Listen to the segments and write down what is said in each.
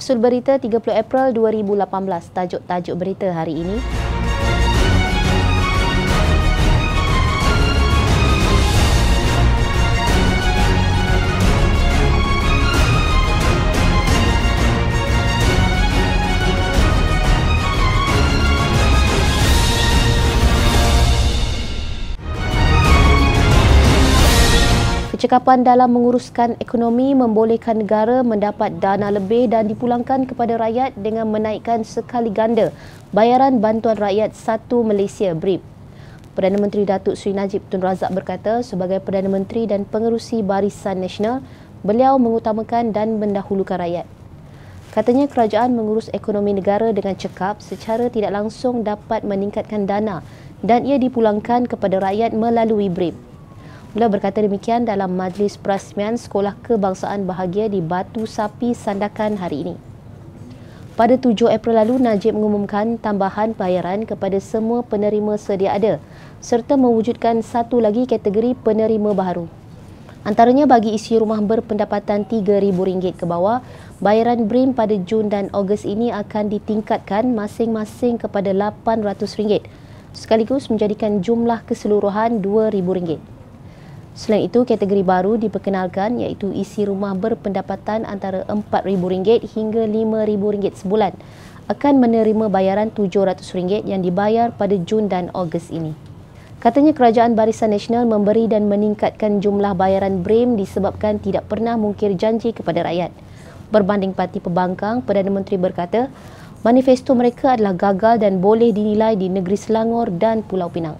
Kapsul Berita 30 April 2018. Tajuk-tajuk berita hari ini. Kecekapan dalam menguruskan ekonomi membolehkan negara mendapat dana lebih dan dipulangkan kepada rakyat dengan menaikkan sekali ganda bayaran bantuan rakyat satu Malaysia BRIP. Perdana Menteri Datuk Sri Najib Tun Razak berkata sebagai Perdana Menteri dan pengerusi Barisan Nasional, beliau mengutamakan dan mendahulukan rakyat. Katanya kerajaan mengurus ekonomi negara dengan cekap secara tidak langsung dapat meningkatkan dana dan ia dipulangkan kepada rakyat melalui BRIP. Beliau berkata demikian dalam majlis perasmian Sekolah Kebangsaan Bahagia di Batu Sapi Sandakan hari ini. Pada 7 April lalu, Najib mengumumkan tambahan bayaran kepada semua penerima sedia ada serta mewujudkan satu lagi kategori penerima baru. Antaranya bagi isi rumah berpendapatan RM3,000 ke bawah, bayaran BRIM pada Jun dan Ogos ini akan ditingkatkan masing-masing kepada RM800 sekaligus menjadikan jumlah keseluruhan RM2,000. Selain itu, kategori baru diperkenalkan iaitu isi rumah berpendapatan antara RM4,000 hingga RM5,000 sebulan akan menerima bayaran RM700 yang dibayar pada Jun dan Ogos ini. Katanya Kerajaan Barisan Nasional memberi dan meningkatkan jumlah bayaran BRIM disebabkan tidak pernah mungkir janji kepada rakyat. Berbanding parti pembangkang, Perdana Menteri berkata, manifesto mereka adalah gagal dan boleh dinilai di negeri Selangor dan Pulau Pinang.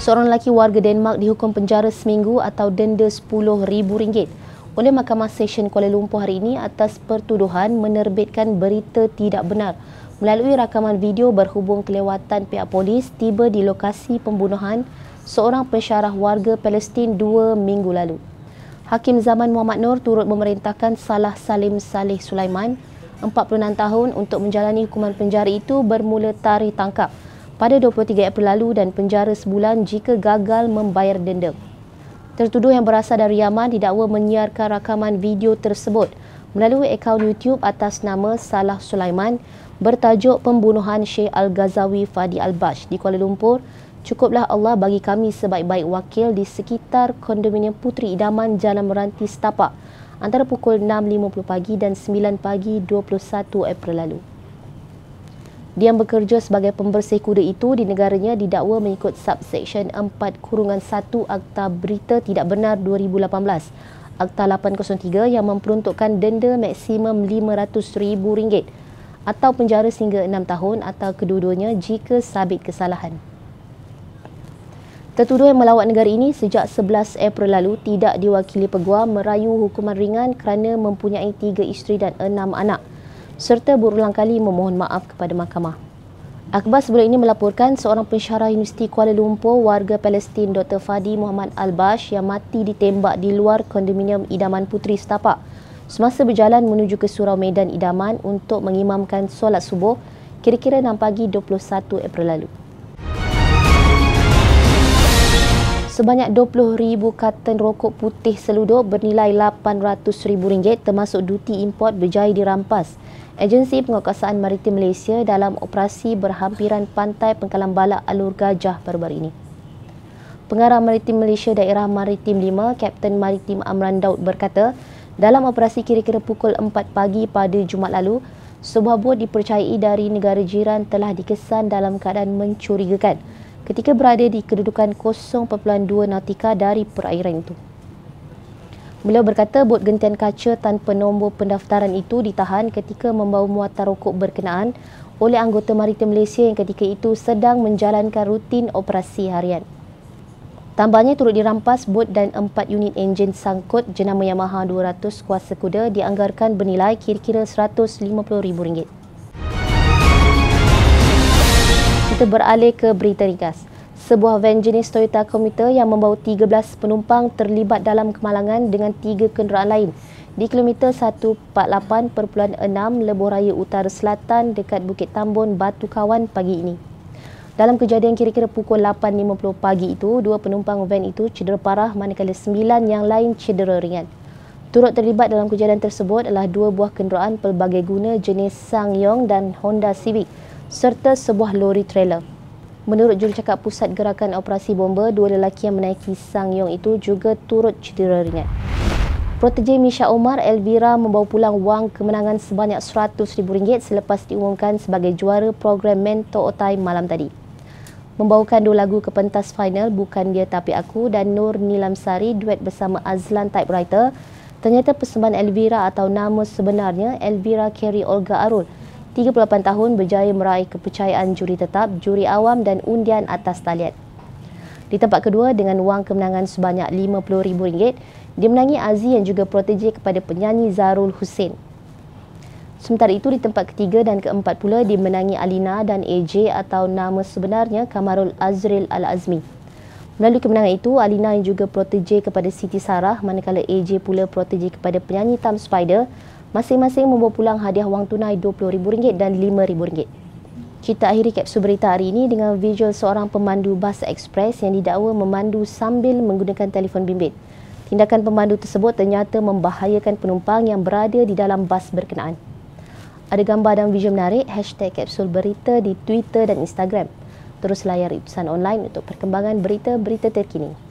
Seorang lelaki warga Denmark dihukum penjara seminggu atau denda RM10,000 oleh Mahkamah Session Kuala Lumpur hari ini atas pertuduhan menerbitkan berita tidak benar melalui rakaman video berhubung kelewatan pihak polis tiba di lokasi pembunuhan seorang pensyarah warga Palestin dua minggu lalu. Hakim Zaman Muhammad Nur turut memerintahkan Salah Salim Saleh Sulaiman, 46 tahun untuk menjalani hukuman penjara itu bermula tarikh tangkap pada 23 April lalu dan penjara sebulan jika gagal membayar denda. Tertuduh yang berasal dari Yaman didakwa menyiarkan rakaman video tersebut melalui akaun YouTube atas nama Salah Sulaiman bertajuk Pembunuhan Sheikh Al-Ghazawi Fadi Al-Bash di Kuala Lumpur. Cukuplah Allah bagi kami sebaik-baik wakil di sekitar kondominium Putri Idaman Jalan Meranti Setapak antara pukul 6.50 pagi dan 9 pagi 21 April lalu. Dia yang bekerja sebagai pembersih kuda itu di negaranya didakwa mengikut subseksyen 4 kurungan 1 Akta Berita Tidak Benar 2018 Akta 803 yang memperuntukkan denda maksimum RM500,000 atau penjara sehingga 6 tahun atau kedua-duanya jika sabit kesalahan. Tertuduh yang melawat negara ini sejak 11 April lalu tidak diwakili peguam merayu hukuman ringan kerana mempunyai tiga isteri dan enam anak serta berulang kali memohon maaf kepada mahkamah. Akbar sebelum ini melaporkan seorang pensyarah Universiti Kuala Lumpur warga Palestin Dr. Fadi Muhammad Al-Bash yang mati ditembak di luar kondominium Idaman Putri Setapak semasa berjalan menuju ke Surau Medan Idaman untuk mengimamkan solat subuh kira-kira 6 pagi 21 April lalu. sebanyak 20,000 karton rokok putih seludo bernilai RM800,000 termasuk duti import berjaya dirampas. Agensi Pengawasan Maritim Malaysia dalam operasi berhampiran pantai Pengkalan Balak Alur Gajah baru-baru ini. Pengarah Maritim Malaysia Daerah Maritim 5, Kapten Maritim Amran Daud berkata, dalam operasi kira-kira pukul 4 pagi pada Jumaat lalu, sebuah bot dipercayai dari negara jiran telah dikesan dalam keadaan mencurigakan ketika berada di kedudukan 0.2 nautika dari perairan itu. Beliau berkata bot gentian kaca tanpa nombor pendaftaran itu ditahan ketika membawa muatan rokok berkenaan oleh anggota maritim Malaysia yang ketika itu sedang menjalankan rutin operasi harian. Tambahnya turut dirampas bot dan empat unit enjin sangkut jenama Yamaha 200 kuasa kuda dianggarkan bernilai kira-kira RM150,000. kita beralih ke berita ringkas. Sebuah van jenis Toyota Commuter yang membawa 13 penumpang terlibat dalam kemalangan dengan tiga kenderaan lain di kilometer 148.6 Lebuh Raya Utara Selatan dekat Bukit Tambun Batu Kawan pagi ini. Dalam kejadian kira-kira pukul 8.50 pagi itu, dua penumpang van itu cedera parah manakala sembilan yang lain cedera ringan. Turut terlibat dalam kejadian tersebut adalah dua buah kenderaan pelbagai guna jenis Sang Yong dan Honda Civic serta sebuah lori trailer. Menurut jurucakap Pusat Gerakan Operasi Bomba, dua lelaki yang menaiki Sang Yong itu juga turut cedera ringan. Protege Misha Omar, Elvira membawa pulang wang kemenangan sebanyak rm ringgit selepas diumumkan sebagai juara program Mentor Otai malam tadi. Membawakan dua lagu ke pentas final Bukan Dia Tapi Aku dan Nur Nilam Sari duet bersama Azlan Typewriter, ternyata persembahan Elvira atau nama sebenarnya Elvira Carey Olga Arul 38 tahun berjaya meraih kepercayaan juri tetap, juri awam dan undian atas talian. Di tempat kedua dengan wang kemenangan sebanyak RM50,000, dimenangi Aziz yang juga protege kepada penyanyi Zarul Hussein. Sementara itu di tempat ketiga dan keempat pula dimenangi Alina dan AJ atau nama sebenarnya Kamarul Azril Al-Azmi. Melalui kemenangan itu, Alina yang juga protege kepada Siti Sarah manakala AJ pula protege kepada penyanyi Tam Spider masing-masing membawa pulang hadiah wang tunai RM20,000 dan RM5,000. Kita akhiri kapsul berita hari ini dengan visual seorang pemandu bas ekspres yang didakwa memandu sambil menggunakan telefon bimbit. Tindakan pemandu tersebut ternyata membahayakan penumpang yang berada di dalam bas berkenaan. Ada gambar dan video menarik, hashtag kapsul berita di Twitter dan Instagram. Terus layar utusan online untuk perkembangan berita-berita terkini.